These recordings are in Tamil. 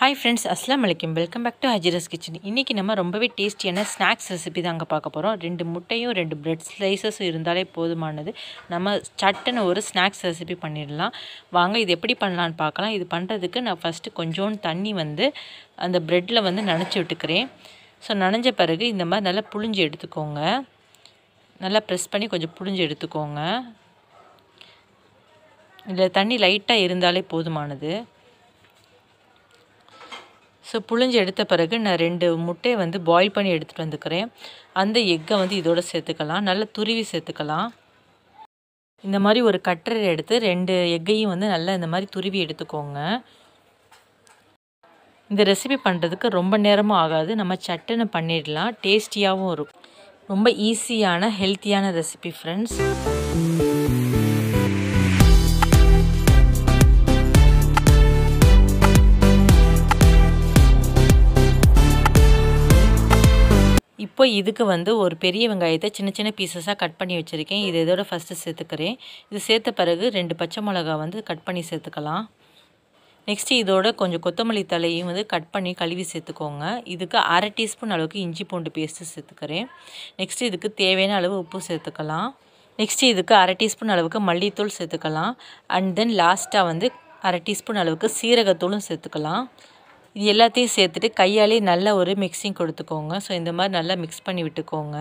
ஹாய் ஃப்ரெண்ட்ஸ் அஸ்லாம் வலைக்கம் welcome back to Hajira's kitchen இன்றைக்கி நம்ம ரொம்பவே டேஸ்டியான ஸ்நாக்ஸ் ரெசிபி அங்கே பார்க்க போகிறோம் ரெண்டு முட்டையும் ரெண்டு ப்ரெட் ஸ்லைசஸும் இருந்தாலே போதுமானது நம்ம சட்டுன்னு ஒரு ஸ்நாக்ஸ் ரெசிபி பண்ணிடலாம் வாங்க இது எப்படி பண்ணலான்னு பார்க்கலாம் இது பண்ணுறதுக்கு நான் ஃபஸ்ட்டு கொஞ்சோண்டு தண்ணி வந்து அந்த ப்ரெட்டில் வந்து நனைச்சி விட்டுக்கிறேன் ஸோ நனைஞ்ச பிறகு இந்த மாதிரி நல்லா புழிஞ்சு எடுத்துக்கோங்க நல்லா ப்ரெஸ் பண்ணி கொஞ்சம் புழிஞ்சு எடுத்துக்கோங்க இதில் தண்ணி லைட்டாக இருந்தாலே போதுமானது ஸோ புளிஞ்சு எடுத்த பிறகு நான் ரெண்டு முட்டையை வந்து பாயில் பண்ணி எடுத்துகிட்டு வந்துக்கிறேன் அந்த எக்கை வந்து இதோட சேர்த்துக்கலாம் நல்லா துருவி சேர்த்துக்கலாம் இந்த மாதிரி ஒரு கட்டரை எடுத்து ரெண்டு எக்கையும் வந்து நல்லா இந்த மாதிரி துருவி எடுத்துக்கோங்க இந்த ரெசிபி பண்ணுறதுக்கு ரொம்ப நேரமும் ஆகாது நம்ம சட்டனை பண்ணிடலாம் டேஸ்டியாகவும் இருக்கும் ரொம்ப ஈஸியான ஹெல்த்தியான ரெசிபி ஃப்ரெண்ட்ஸ் இப்போ இதுக்கு வந்து ஒரு பெரிய வெங்காயத்தை சின்ன சின்ன பீசஸாக கட் பண்ணி வச்சுருக்கேன் இது இதோட ஃபஸ்ட்டு சேர்த்துக்கிறேன் இது சேர்த்த பிறகு ரெண்டு பச்சை மிளகா வந்து கட் பண்ணி சேர்த்துக்கலாம் நெக்ஸ்ட்டு இதோட கொஞ்சம் கொத்தமல்லி தலையும் வந்து கட் பண்ணி கழுவி சேர்த்துக்கோங்க இதுக்கு அரை டீஸ்பூன் அளவுக்கு இஞ்சி பூண்டு பேஸ்ட்டு சேர்த்துக்கிறேன் நெக்ஸ்ட்டு இதுக்கு தேவையான அளவு உப்பு சேர்த்துக்கலாம் நெக்ஸ்ட்டு இதுக்கு அரை டீஸ்பூன் அளவுக்கு மல்லித்தூள் சேர்த்துக்கலாம் அண்ட் தென் லாஸ்ட்டாக வந்து அரை டீஸ்பூன் அளவுக்கு சீரகத்தூளும் சேர்த்துக்கலாம் இது எல்லாத்தையும் சேர்த்துட்டு கையாலே நல்ல ஒரு மிக்சிங் கொடுத்துக்கோங்க ஸோ இந்த மாதிரி நல்லா மிக்ஸ் பண்ணி விட்டுக்கோங்க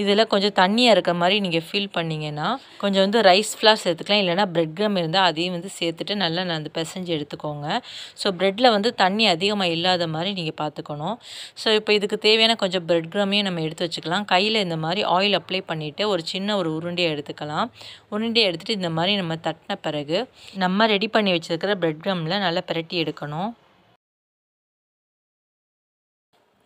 இதில் கொஞ்சம் தண்ணியாக இருக்க மாதிரி நீங்கள் ஃபீல் பண்ணிங்கன்னா கொஞ்சம் வந்து ரைஸ் ஃப்ளார் சேர்த்துக்கலாம் இல்லைனா ப்ரெட் கிரம் இருந்தால் அதையும் வந்து சேர்த்துட்டு நல்லா நான் அந்த பிசைஞ்சு எடுத்துக்கோங்க ஸோ ப்ரெட்டில் வந்து தண்ணி அதிகமாக இல்லாத மாதிரி நீங்கள் பார்த்துக்கணும் ஸோ இப்போ இதுக்கு தேவையான கொஞ்சம் ப்ரெட் கிரமையும் நம்ம எடுத்து வச்சுக்கலாம் கையில் இந்த மாதிரி ஆயில் அப்ளை பண்ணிவிட்டு ஒரு சின்ன ஒரு உருண்டையை எடுத்துக்கலாம் உருண்டையை எடுத்துகிட்டு இந்த மாதிரி நம்ம தட்டின பிறகு நம்ம ரெடி பண்ணி வச்சுருக்கிற ப்ரெட் கிரமில் நல்லா பிரட்டி எடுக்கணும்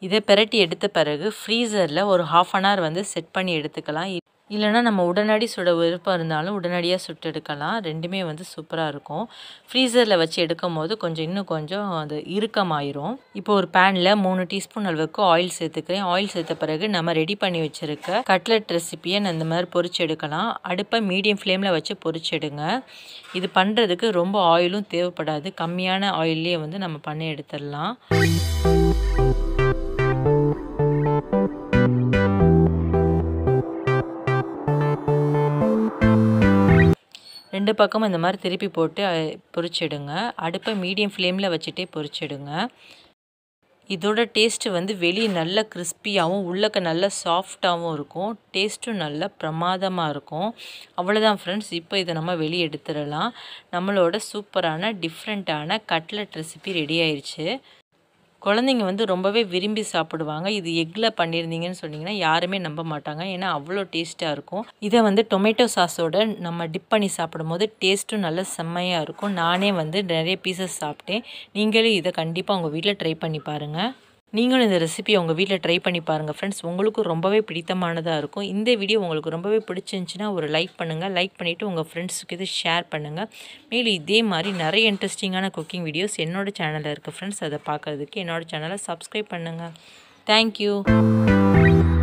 இதை பெரட்டி எடுத்த பிறகு ஃப்ரீசரில் ஒரு ஹாஃப் அன் ஹவர் வந்து செட் பண்ணி எடுத்துக்கலாம் இல்லைனா நம்ம உடனடி சுட விருப்பம் இருந்தாலும் உடனடியாக சுட்டு எடுக்கலாம் ரெண்டுமே வந்து சூப்பராக இருக்கும் ஃப்ரீசரில் வச்சு எடுக்கும் போது கொஞ்சம் இன்னும் கொஞ்சம் அது இறுக்கமாயிரும் இப்போ ஒரு பேனில் மூணு டீஸ்பூன் அளவுக்கு ஆயில் சேர்த்துக்கிறேன் ஆயில் சேர்த்த பிறகு நம்ம ரெடி பண்ணி வச்சுருக்க கட்லட் ரெசிப்பியை நான் இந்த மாதிரி பொறிச்சு எடுக்கலாம் அடுப்பை மீடியம் ஃப்ளேமில் வச்சு பொறிச்செடுங்க இது பண்ணுறதுக்கு ரொம்ப ஆயிலும் தேவைப்படாது கம்மியான ஆயிலே வந்து நம்ம பண்ணி எடுத்துடலாம் ரெண்டு பக்கமும் இந்த மாதிரி திருப்பி போட்டு பொறிச்சிடுங்க அடுப்பை மீடியம் ஃப்ளேமில் வச்சுட்டே பொறிச்சிடுங்க இதோட டேஸ்ட்டு வந்து வெளியே நல்ல கிறிஸ்பியாகவும் உள்ளக்க நல்லா சாஃப்டாகவும் இருக்கும் டேஸ்ட்டும் நல்ல பிரமாதமாக இருக்கும் அவ்வளோதான் ஃப்ரெண்ட்ஸ் இப்போ இதை நம்ம வெளியே எடுத்துடலாம் நம்மளோட சூப்பரான டிஃப்ரெண்ட்டான கட்லட் ரெசிபி ரெடி ஆயிடுச்சு குழந்தைங்க வந்து ரொம்பவே விரும்பி சாப்பிடுவாங்க இது எக்கில் பண்ணியிருந்தீங்கன்னு சொன்னீங்கன்னா யாருமே நம்ப மாட்டாங்க ஏன்னா அவ்வளோ டேஸ்ட்டாக இருக்கும் இதை வந்து டொமேட்டோ சாஸோட நம்ம டிப் பண்ணி சாப்பிடும்போது டேஸ்ட்டும் நல்ல செம்மையாக இருக்கும் நானே வந்து நிறைய பீசஸ் சாப்பிட்டேன் நீங்களும் இதை கண்டிப்பாக உங்கள் வீட்டில் ட்ரை பண்ணி பாருங்கள் நீங்களும் இந்த ரெசிபியை உங்கள் வீட்டில் ட்ரை பண்ணி பாருங்கள் ஃப்ரெண்ட்ஸ் உங்களுக்கும் ரொம்பவே பிடித்தமானதாக இருக்கும் இந்த வீடியோ உங்களுக்கு ரொம்பவே பிடிச்சிருந்துச்சின்னா ஒரு லைக் பண்ணுங்கள் லைக் பண்ணிவிட்டு உங்கள் ஃப்ரெண்ட்ஸுக்கு இது ஷேர் பண்ணுங்கள் மேலும் இதே மாதிரி நிறைய இன்ட்ரெஸ்டிங்கான குக்கிங் வீடியோஸ் என்னோடய சேனலில் இருக்குது ஃப்ரெண்ட்ஸ் அதை பார்க்குறதுக்கு என்னோடய சேனலை சப்ஸ்கிரைப் பண்ணுங்கள் தேங்க்யூ